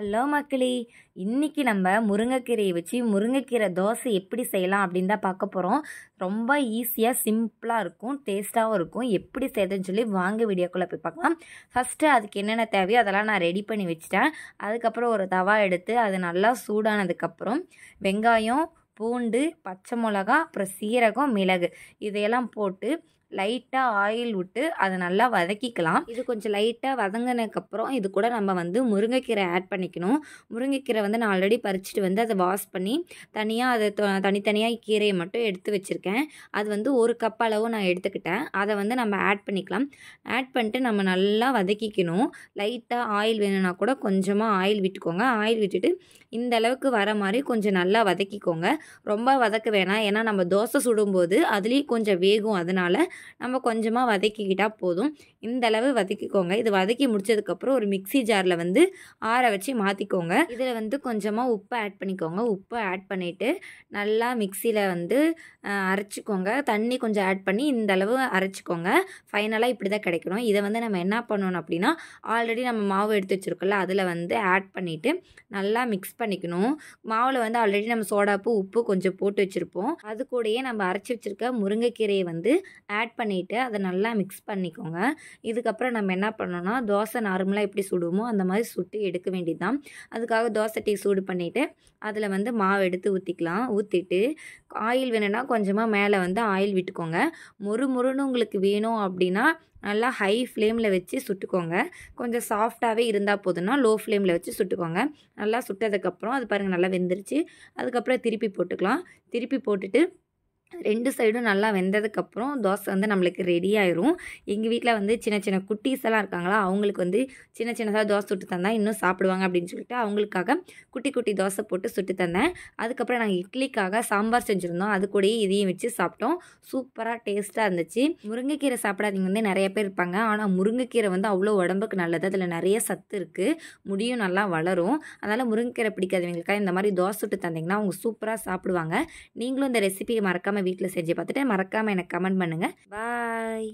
hello மக்களே இன்றைக்கி நம்ம முருங்கைக்கீரையை வச்சு முருங்கைக்கீரை தோசை எப்படி செய்யலாம் அப்படின்னு தான் பார்க்க போகிறோம் ரொம்ப ஈஸியாக சிம்பிளாக இருக்கும் டேஸ்ட்டாகவும் இருக்கும் எப்படி செய்யறதுன்னு சொல்லி வாங்க வீடியோக்குள்ளே போய் பார்க்கலாம் ஃபஸ்ட்டு அதுக்கு என்னென்ன தேவையோ அதெல்லாம் நான் ரெடி பண்ணி வச்சுட்டேன் அதுக்கப்புறம் ஒரு தவா எடுத்து அது நல்லா சூடானதுக்கப்புறம் வெங்காயம் பூண்டு பச்சை மிளகா அப்புறம் சீரகம் மிளகு இதையெல்லாம் போட்டு லைட்டாக ஆயில் விட்டு அதை நல்லா வதக்கிக்கலாம் இது கொஞ்சம் லைட்டாக வதங்கினதுக்கப்புறம் இது கூட நம்ம வந்து முருங்கைக்கீரை ஆட் பண்ணிக்கணும் முருங்கைக்கீரை வந்து நான் ஆல்ரெடி பறிச்சுட்டு வந்து அதை வாஷ் பண்ணி தனியாக அதை தனித்தனியாக கீரையை மட்டும் எடுத்து வச்சுருக்கேன் அது வந்து ஒரு கப் அளவு நான் எடுத்துக்கிட்டேன் அதை வந்து நம்ம ஆட் பண்ணிக்கலாம் ஆட் பண்ணிட்டு நம்ம நல்லா வதக்கிக்கணும் லைட்டாக ஆயில் வேணும்னா கூட கொஞ்சமாக ஆயில் விட்டுக்கோங்க ஆயில் விட்டுட்டு இந்த அளவுக்கு வர மாதிரி கொஞ்சம் நல்லா வதக்கிக்கோங்க ரொம்ப வதக்க வேணாம் ஏன்னா நம்ம தோசை சுடும்போது அதுலேயும் கொஞ்சம் வேகும் அதனால் நம்ம கொஞ்சமாக வதக்கிக்கிட்டால் போதும் இந்தளவு வதக்கிக்கோங்க இது வதக்கி முடிச்சதுக்கப்புறம் ஒரு மிக்சி ஜாரில் வந்து ஆற வச்சு மாற்றிக்கோங்க இதில் வந்து கொஞ்சமாக உப்பு ஆட் பண்ணிக்கோங்க உப்பு ஆட் பண்ணிவிட்டு நல்லா மிக்சியில் வந்து அரைச்சிக்கோங்க தண்ணி கொஞ்சம் ஆட் பண்ணி இந்த அளவு அரைச்சிக்கோங்க ஃபைனலாக இப்படி தான் கிடைக்கணும் இதை வந்து நம்ம என்ன பண்ணணும் அப்படின்னா ஆல்ரெடி நம்ம மாவு எடுத்து வச்சுருக்கோம்ல அதில் வந்து ஆட் பண்ணிவிட்டு நல்லா மிக்ஸ் பண்ணிக்கணும் மாவில் வந்து ஆல்ரெடி நம்ம சோடாப்பு உப்பு கொஞ்சம் போட்டு வச்சுருப்போம் அது கூடயே நம்ம அரைச்சி வச்சுருக்க முருங்கைக்கீரையை வந்து ஆட் ஆட் பண்ணிவிட்டு அதை நல்லா மிக்ஸ் பண்ணிக்கோங்க இதுக்கப்புறம் நம்ம என்ன பண்ணோன்னா தோசை நார்மலாக எப்படி சுடுவோமோ அந்த மாதிரி சுட்டு எடுக்க வேண்டியது தான் அதுக்காக தோசை டீ சூடு பண்ணிவிட்டு அதில் வந்து மாவு எடுத்து ஊற்றிக்கலாம் ஊற்றிட்டு ஆயில் வேணும்னா கொஞ்சமாக மேலே வந்து ஆயில் விட்டுக்கோங்க மொறு மொறுன்னு உங்களுக்கு வேணும் அப்படின்னா நல்லா ஹை ஃப்ளேமில் வச்சு சுட்டுக்கோங்க கொஞ்சம் சாஃப்டாகவே இருந்தால் போதும்னா லோ ஃப்ளேமில் வச்சு சுட்டுக்கோங்க நல்லா சுட்டதுக்கப்புறம் அது பாருங்கள் நல்லா வெந்துருச்சு அதுக்கப்புறம் திருப்பி போட்டுக்கலாம் திருப்பி போட்டுட்டு ரெண்டு சைடும் நல்லா வெந்ததுக்கப்புறம் தோசை வந்து நம்மளுக்கு ரெடி ஆயிரும் எங்கள் வீட்டில் வந்து சின்ன சின்ன குட்டீஸ் எல்லாம் இருக்காங்களா அவங்களுக்கு வந்து சின்ன சின்னதாக தோசை சுட்டு தந்தால் இன்னும் சாப்பிடுவாங்க அப்படின்னு சொல்லிட்டு அவங்களுக்காக குட்டி குட்டி தோசை போட்டு சுட்டு தந்தேன் அதுக்கப்புறம் நாங்கள் இட்லிக்காக சாம்பார் செஞ்சுருந்தோம் அது கூடயே இதையும் வச்சு சாப்பிட்டோம் சூப்பராக டேஸ்ட்டாக இருந்துச்சு முருங்கைக்கீரை சாப்பிடாதீங்க வந்து நிறைய பேர் இருப்பாங்க ஆனால் முருங்கைக்கீரை வந்து அவ்வளோ உடம்புக்கு நல்லது அதில் நிறைய சத்து இருக்குது முடியும் நல்லா வளரும் அதனால் முருங்கைக்கீரை பிடிக்காதவங்களுக்காக இந்த மாதிரி தோசை சுட்டு தந்தீங்கன்னா அவங்க சூப்பராக சாப்பிடுவாங்க நீங்களும் இந்த ரெசிபியை மறக்காமல் மறக்காமல் வீட்டில் செஞ்சு பார்த்துட்டு மறக்காமல் எனக்கு கமெண்ட் பண்ணுங்கள் பாய்